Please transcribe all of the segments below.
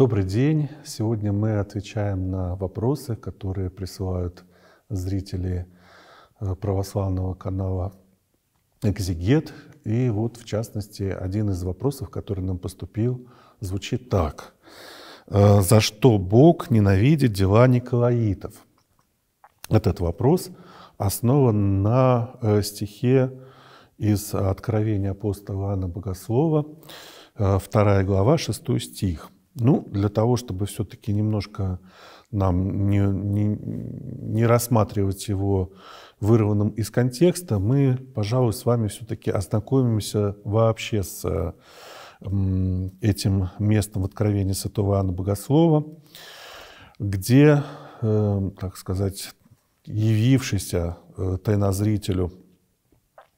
Добрый день! Сегодня мы отвечаем на вопросы, которые присылают зрители э, православного канала «Экзигет». И вот, в частности, один из вопросов, который нам поступил, звучит так. «Э, «За что Бог ненавидит дела Николаитов?» Этот вопрос основан на э, стихе из Откровения апостола Иоанна Богослова, 2 глава, шестой стих – ну, для того, чтобы все-таки немножко нам не, не, не рассматривать его вырванным из контекста, мы, пожалуй, с вами все-таки ознакомимся вообще с этим местом в Откровении Святого Иоанна Богослова, где, э, так сказать, явившийся э, тайнозрителю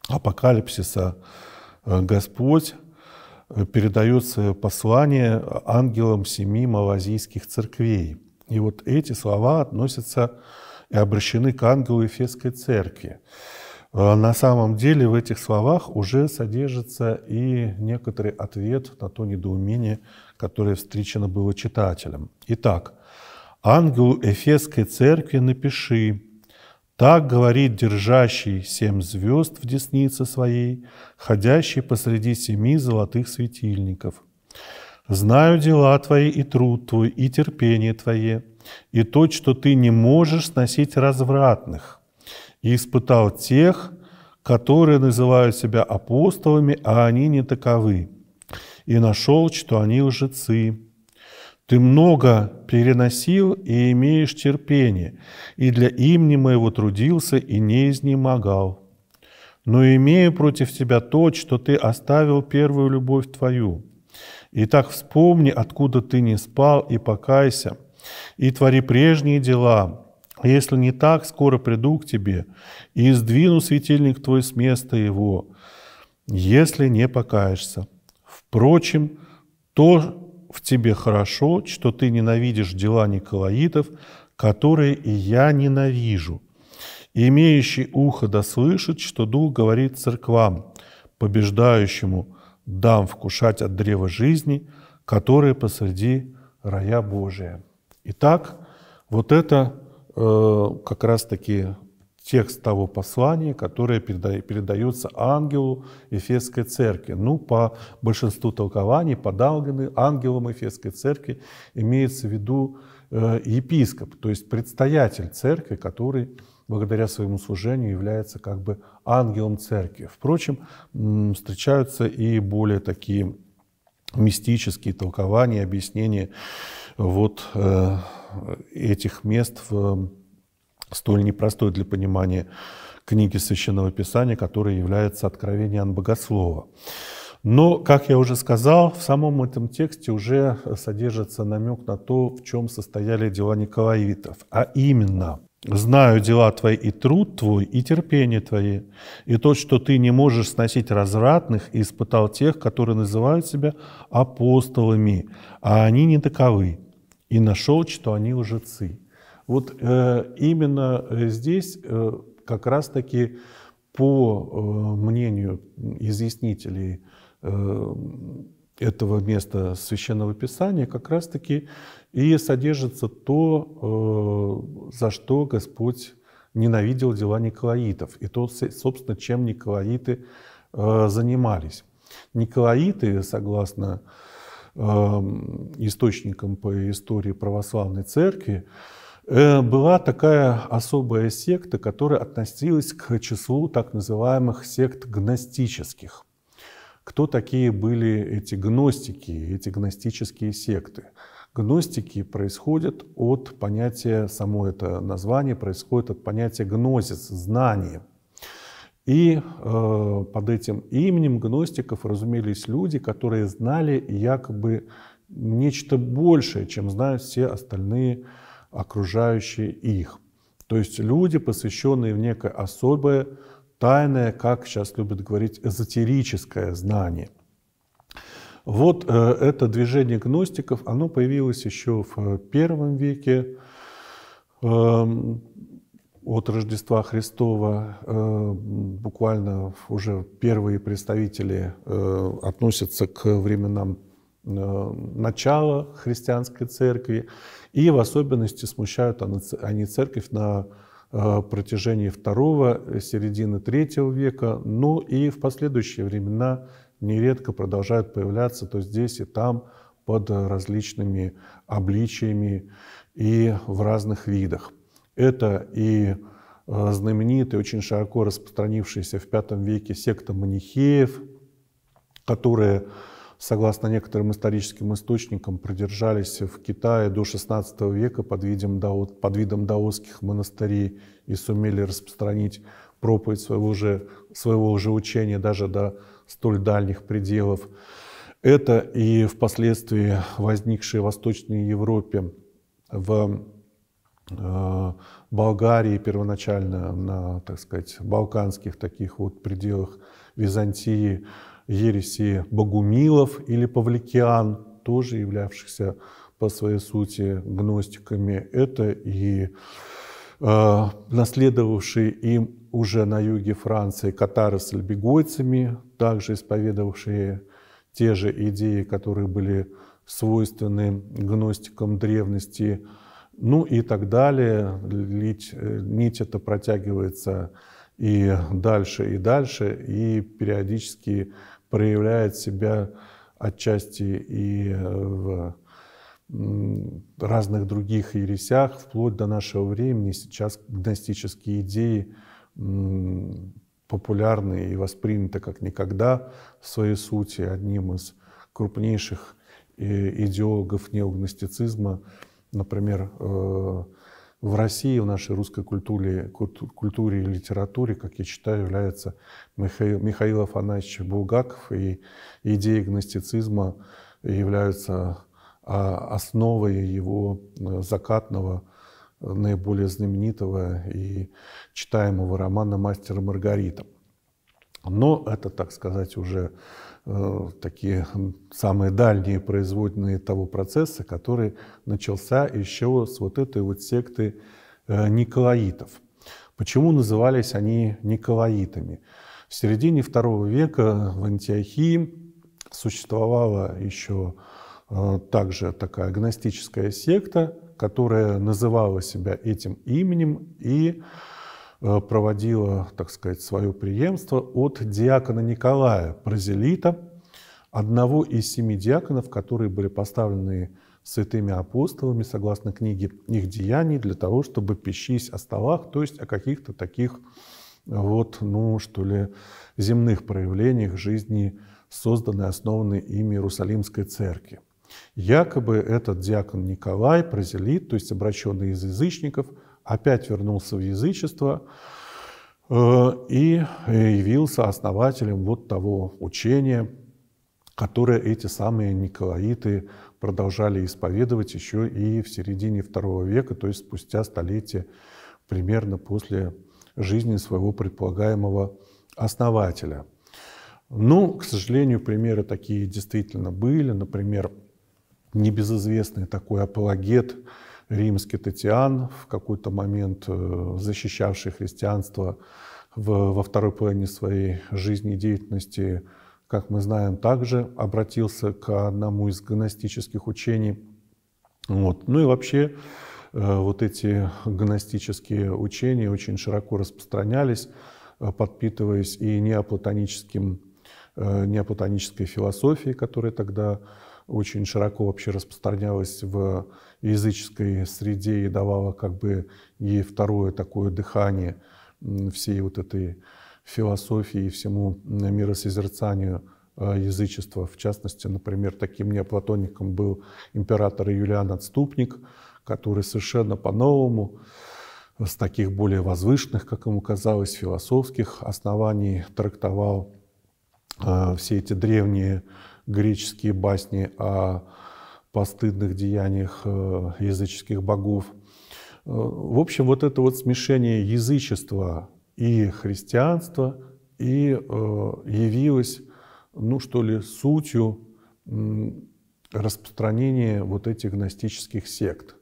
апокалипсиса э, Господь передается послание ангелам семи малазийских церквей. И вот эти слова относятся и обращены к ангелу Эфесской церкви. А на самом деле в этих словах уже содержится и некоторый ответ на то недоумение, которое встречено было читателем. Итак, «Ангелу Эфесской церкви напиши, так говорит держащий семь звезд в деснице своей, ходящий посреди семи золотых светильников. Знаю дела твои и труд твой, и терпение твое, и то, что ты не можешь сносить развратных, и испытал тех, которые называют себя апостолами, а они не таковы, и нашел, что они лжецы, ты много переносил и имеешь терпение, и для имени моего трудился и не изнемогал. Но имею против тебя то, что ты оставил первую любовь твою. Итак, вспомни, откуда ты не спал, и покайся, и твори прежние дела. Если не так, скоро приду к тебе, и сдвину светильник твой с места его, если не покаешься. Впрочем, то, в тебе хорошо, что ты ненавидишь дела Николаитов, которые и я ненавижу. Имеющий ухо да что дух говорит церквам, побеждающему дам вкушать от древа жизни, которое посреди рая Божия. Итак, вот это э, как раз-таки текст того послания, которое передается ангелу Эфесской церкви. Ну, по большинству толкований, по Далганы, ангелом Эфесской церкви имеется в виду э, епископ, то есть предстоятель церкви, который благодаря своему служению является как бы ангелом церкви. Впрочем, встречаются и более такие мистические толкования, объяснения вот э, этих мест в столь непростой для понимания книги Священного Писания, которая является откровением Богослова. Но, как я уже сказал, в самом этом тексте уже содержится намек на то, в чем состояли дела Николаевитов. А именно, «Знаю дела твои и труд твой, и терпение твои, и то, что ты не можешь сносить развратных, и испытал тех, которые называют себя апостолами, а они не таковы, и нашел, что они лжецы». Вот э, именно э, здесь э, как раз-таки по э, мнению изъяснителей э, этого места Священного Писания как раз-таки и содержится то, э, за что Господь ненавидел дела Николаитов, и то, собственно, чем Николаиты э, занимались. Николаиты, согласно э, источникам по истории православной церкви, Э, была такая особая секта, которая относилась к числу так называемых сект гностических. Кто такие были эти гностики, эти гностические секты? Гностики происходят от понятия, само это название происходит от понятия гнозис, знание. И э, под этим именем гностиков разумелись люди, которые знали якобы нечто большее, чем знают все остальные люди окружающие их. То есть люди, посвященные в некое особое, тайное, как сейчас любят говорить, эзотерическое знание. Вот э, это движение гностиков, оно появилось еще в э, первом веке э, от Рождества Христова. Э, буквально уже первые представители э, относятся к временам Э, начала христианской церкви, и в особенности смущают они церковь на э, протяжении второго, э, середины третьего века, ну и в последующие времена нередко продолжают появляться то здесь и там под различными обличиями и в разных видах. Это и знаменитый, очень широко распространившийся в V веке секта манихеев, которая согласно некоторым историческим источникам, продержались в Китае до XVI века под видом, даот, под видом даотских монастырей и сумели распространить проповедь своего же, своего же учения даже до столь дальних пределов. Это и впоследствии возникшие в Восточной Европе, в э, Болгарии первоначально, на, так сказать, балканских таких вот пределах Византии, ереси богумилов или павликиан, тоже являвшихся по своей сути гностиками. Это и э, наследовавшие им уже на юге Франции катары с альбегойцами, также исповедовавшие те же идеи, которые были свойственны гностикам древности, ну и так далее. Лить, э, нить это протягивается и дальше, и дальше, и периодически проявляет себя отчасти и э, в разных других ересях, вплоть до нашего времени. Сейчас гностические идеи популярны и восприняты как никогда в своей сути одним из крупнейших э, идеологов неогностицизма, например, э, в России, в нашей русской культуре, культуре и литературе, как я считаю, является Михаил, Михаил Афанасьевич Булгаков, и идеи гностицизма являются а, основой его э, закатного, э, наиболее знаменитого и читаемого романа «Мастер и Маргарита». Но это, так сказать, уже э, такие самые дальние производные того процесса, который начался еще с вот этой вот секты э, Николаитов. Почему назывались они Николаитами? В середине второго века в Антиохии существовала еще э, также такая гностическая секта, которая называла себя этим именем и Э, проводила, так сказать, свое преемство от диакона Николая Празелита, одного из семи диаконов, которые были поставлены святыми апостолами, согласно книге их деяний, для того, чтобы пищись о столах, то есть о каких-то таких э, вот, ну, что ли, земных проявлениях жизни, созданной, основанной ими Иерусалимской церкви. Якобы этот диакон Николай, празелит, то есть обращенный из язычников – опять вернулся в язычество э, и явился основателем вот того учения, которое эти самые николаиты продолжали исповедовать еще и в середине второго века, то есть спустя столетие примерно после жизни своего предполагаемого основателя. Ну, к сожалению, примеры такие действительно были. Например, небезызвестный такой апологет – Римский татьян, в какой-то момент э, защищавший христианство в, во второй половине своей жизни и деятельности, как мы знаем, также обратился к одному из гностических учений. Вот. Ну и вообще э, вот эти гностические учения очень широко распространялись, э, подпитываясь и неоплатоническим, неоплатонической философией, которая тогда очень широко вообще распространялась в языческой среде и давала как бы ей второе такое дыхание всей вот этой философии и всему миросозерцанию э, язычества. В частности, например, таким неоплатонником был император Юлиан Отступник, который совершенно по-новому с таких более возвышенных, как ему казалось, философских оснований трактовал э, все эти древние греческие басни о постыдных деяниях э, языческих богов. Э, в общем, вот это вот смешение язычества и христианства и э, явилось, ну что ли, сутью распространения вот этих гностических сект.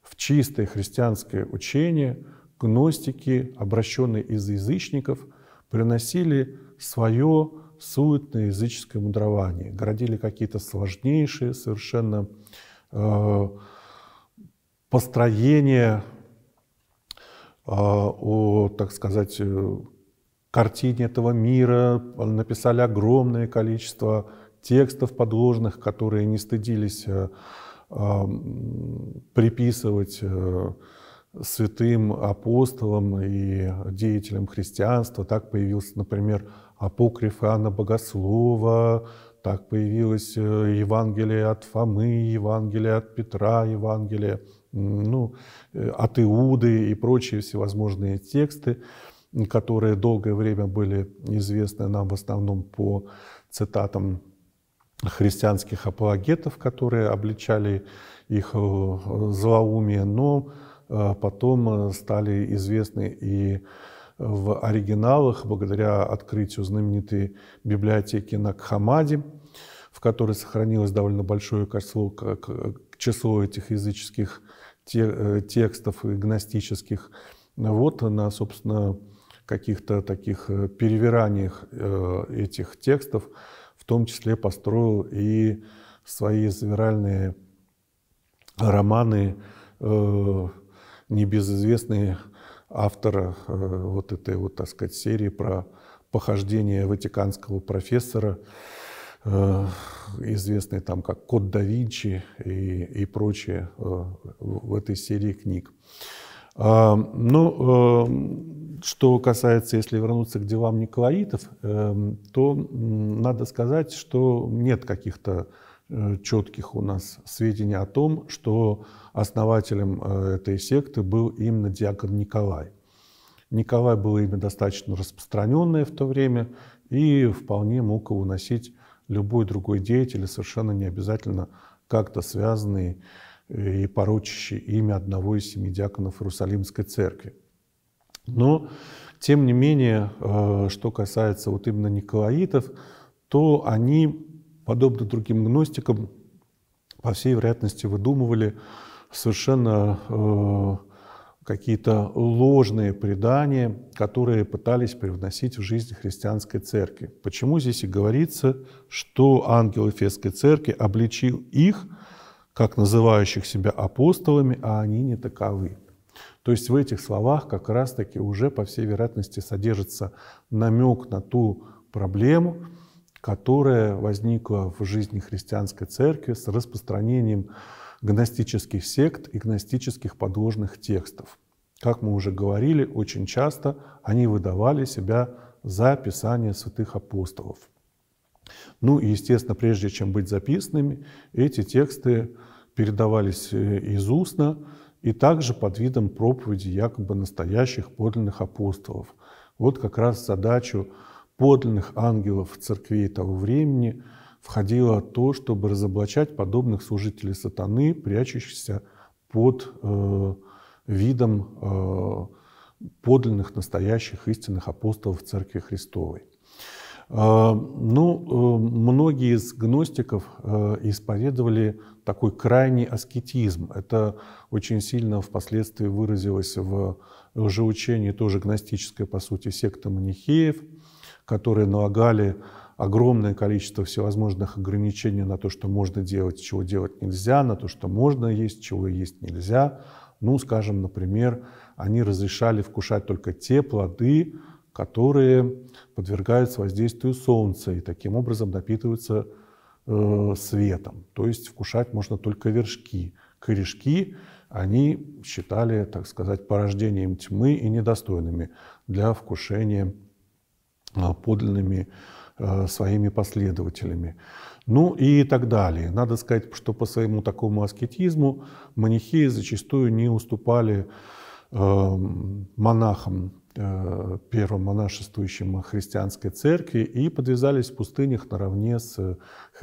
В чистое христианское учение гностики, обращенные из язычников, приносили свое суетное языческое мудрование. Городили какие-то сложнейшие совершенно э, построения э, о, так сказать, э, картине этого мира, написали огромное количество текстов подложных, которые не стыдились приписывать святым апостолам и деятелям христианства. Так появился, например, апокрифы Анна Богослова, так появилось э, Евангелие от Фомы, Евангелие от Петра, Евангелие ну, э, от Иуды и прочие всевозможные тексты, которые долгое время были известны нам в основном по цитатам христианских апологетов, которые обличали их э, злоумие, но потом стали известны и в оригиналах благодаря открытию знаменитой библиотеки на Кхамаде, в которой сохранилось довольно большое число, как, число этих языческих те, э, текстов и гностических. Вот на, собственно, каких-то таких э, перевираниях э, этих текстов, в том числе построил и свои завиральные романы, небезызвестные автора э, вот этой вот, так сказать, серии про похождение ватиканского профессора, э, известный там как Код да Винчи и, и прочее э, в этой серии книг. А, ну, что касается, если вернуться к делам Николаитов, то надо сказать, что нет каких-то Э, четких у нас сведений о том, что основателем э, этой секты был именно диакон Николай. Николай было имя достаточно распространенное в то время и вполне мог его носить любой другой деятель, совершенно не обязательно как-то связанный э, и порочащий имя одного из семи диаконов Иерусалимской церкви. Но, тем не менее, что касается вот именно николаитов, то они подобно другим гностикам, по всей вероятности, выдумывали совершенно э, какие-то ложные предания, которые пытались привносить в жизнь христианской церкви. Почему здесь и говорится, что ангел Эфесской церкви обличил их, как называющих себя апостолами, а они не таковы. То есть в этих словах как раз-таки уже, по всей вероятности, содержится намек на ту проблему, которая возникла в жизни христианской церкви с распространением гностических сект и гностических подложных текстов. Как мы уже говорили, очень часто они выдавали себя за Писание святых апостолов. Ну и, естественно, прежде чем быть записанными, эти тексты передавались э, из устно и также под видом проповеди якобы настоящих подлинных апостолов. Вот как раз задачу подлинных ангелов церкви того времени входило то, чтобы разоблачать подобных служителей сатаны, прячущихся под э, видом э, подлинных, настоящих, истинных апостолов Церкви Христовой. Э, ну, э, многие из гностиков э, исповедовали такой крайний аскетизм. Это очень сильно впоследствии выразилось в лжеучении, тоже гностической, по сути, секты манихеев – которые налагали огромное количество всевозможных ограничений на то, что можно делать, чего делать нельзя, на то, что можно есть, чего есть нельзя. Ну, скажем, например, они разрешали вкушать только те плоды, которые подвергаются воздействию солнца и таким образом напитываются э, светом. То есть вкушать можно только вершки. Корешки они считали, так сказать, порождением тьмы и недостойными для вкушения Э, подлинными э, своими последователями. Ну и так далее. Надо сказать, что по своему такому аскетизму манихеи зачастую не уступали э, монахам Э, первым монашествующим христианской церкви и подвязались в пустынях наравне с,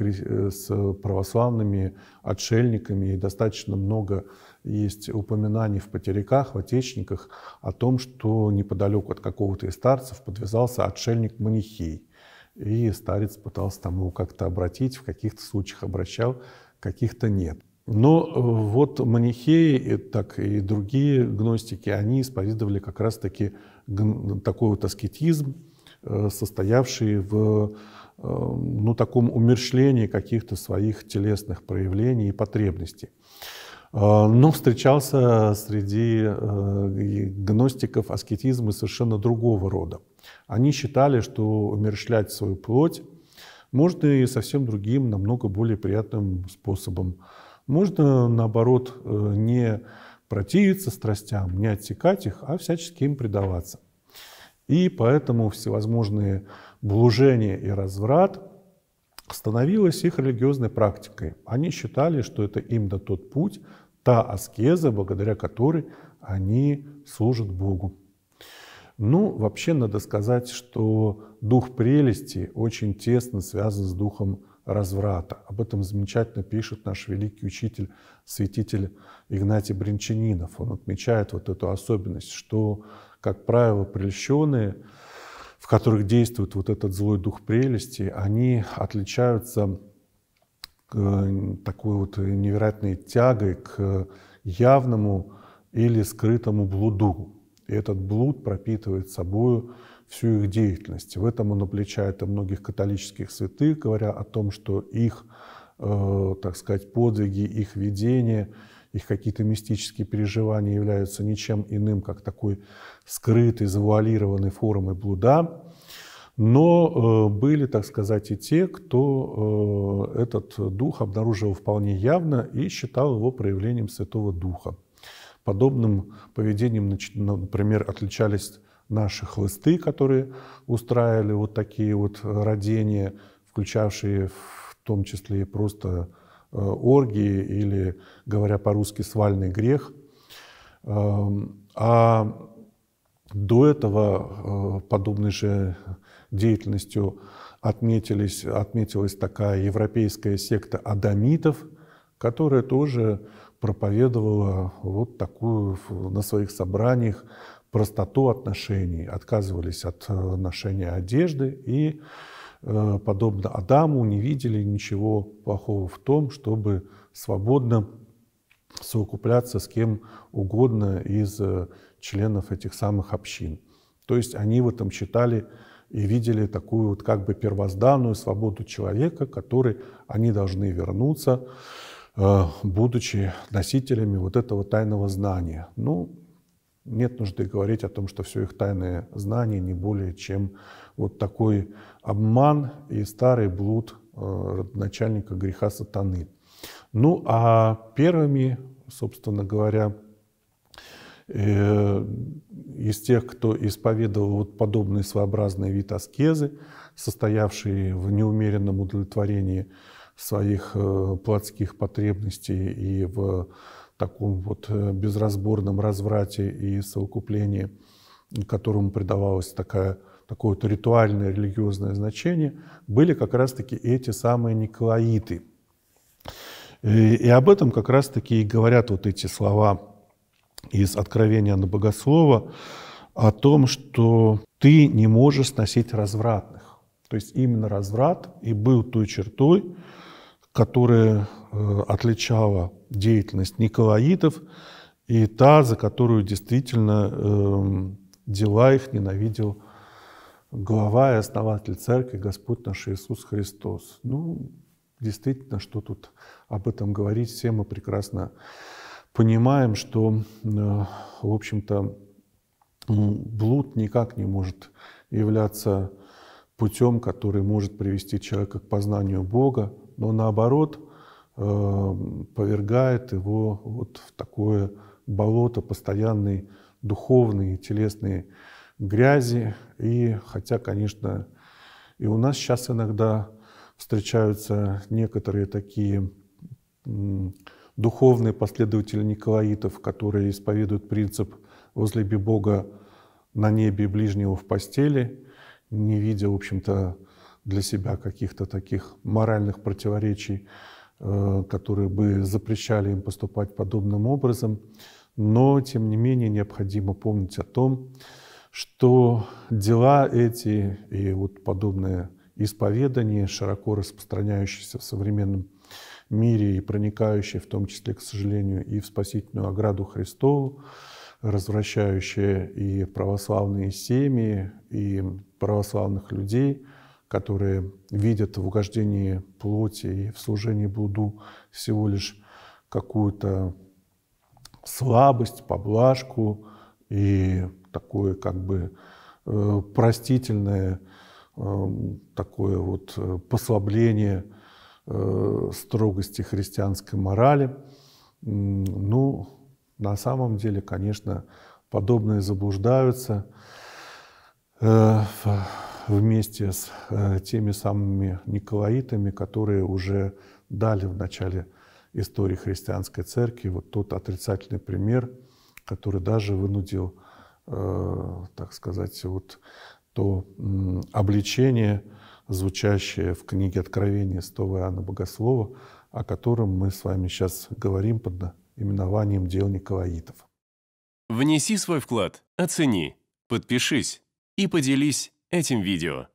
э, с православными отшельниками. И достаточно много есть упоминаний в потеряках, в отечниках о том, что неподалеку от какого-то из старцев подвязался отшельник-манихей. И старец пытался там его как-то обратить, в каких-то случаях обращал, каких-то нет. Но э, вот манихеи, так и другие гностики, они исповедовали как раз-таки такой вот аскетизм, э, состоявший в э, ну, таком умершлении каких-то своих телесных проявлений и потребностей. Э, но встречался среди гностиков аскетизм аскетизмы совершенно другого рода. Они считали, что умершлять свою плоть можно и совсем другим, намного более приятным способом. Можно, наоборот, не противиться страстям, не отсекать их, а всячески им предаваться. И поэтому всевозможные блужения и разврат становилось их религиозной практикой. Они считали, что это им да тот путь, та аскеза, благодаря которой они служат Богу. Ну, вообще надо сказать, что дух прелести очень тесно связан с духом разврата. Об этом замечательно пишет наш великий учитель, святитель Игнатий Бринчанинов. Он отмечает вот эту особенность, что, как правило, прельщенные, в которых действует вот этот злой дух прелести, они отличаются э, такой вот невероятной тягой к явному или скрытому блуду. И этот блуд пропитывает собою всю их деятельность. В этом он обличает и многих католических святых, говоря о том, что их, э, так сказать, подвиги, их видения, их какие-то мистические переживания являются ничем иным, как такой скрытой, завуалированной формой блуда. Но э, были, так сказать, и те, кто э, этот дух обнаруживал вполне явно и считал его проявлением Святого Духа. Подобным поведением, например, отличались наши хлысты, которые устраивали вот такие вот э, родения, включавшие в том числе и просто э, оргии или, говоря по-русски, свальный грех. Эм, а до этого э, подобной же деятельностью отметились, отметилась такая европейская секта адамитов, которая тоже проповедовала вот такую на своих собраниях простоту отношений, отказывались от э, ношения одежды и, э, подобно Адаму, не видели ничего плохого в том, чтобы свободно совокупляться с кем угодно из э, членов этих самых общин. То есть они в этом читали и видели такую вот как бы первозданную свободу человека, которой они должны вернуться, будучи носителями вот этого тайного знания. Ну, нет нужды говорить о том, что все их тайное знание не более чем вот такой обман и старый блуд э, начальника греха сатаны. Ну а первыми, собственно говоря, э, из тех, кто исповедовал вот подобный своеобразный вид аскезы, состоявший в неумеренном удовлетворении своих э, плотских потребностей и в таком вот э, безразборном разврате и совокуплении, которому придавалось такое такое вот ритуальное религиозное значение, были как раз-таки эти самые Николаиты. И, э, и об этом как раз-таки и говорят вот эти слова из Откровения на Богослова о том, что ты не можешь сносить развратных. То есть именно разврат и был той чертой, которая э, отличала деятельность николаитов и та, за которую действительно э, дела их ненавидел глава и основатель церкви Господь наш Иисус Христос. Ну, действительно, что тут об этом говорить, все мы прекрасно понимаем, что, э, в общем-то, блуд никак не может являться путем, который может привести человека к познанию Бога, но наоборот, Э, повергает его вот в такое болото постоянной духовной и телесной грязи. И хотя, конечно, и у нас сейчас иногда встречаются некоторые такие духовные последователи Николаитов, которые исповедуют принцип «возлюби Бога на небе ближнего в постели», не видя, в общем-то, для себя каких-то таких моральных противоречий Э, которые бы запрещали им поступать подобным образом. Но, тем не менее, необходимо помнить о том, что дела эти и вот подобные исповедания, широко распространяющиеся в современном мире и проникающие, в том числе, к сожалению, и в спасительную ограду Христову, развращающие и православные семьи, и православных людей – которые видят в угождении плоти и в служении блуду всего лишь какую-то слабость, поблажку и такое как бы э, простительное эм, такое вот э, послабление э, строгости христианской морали. Ну, на самом деле, конечно, подобные заблуждаются вместе с э, теми самыми николаитами, которые уже дали в начале истории христианской церкви вот тот отрицательный пример, который даже вынудил, э, так сказать, вот то обличение, звучащее в книге Откровения 100 Иоанна Богослова, о котором мы с вами сейчас говорим под именованием дел Николаитов. Внеси свой вклад, оцени, подпишись и поделись этим видео.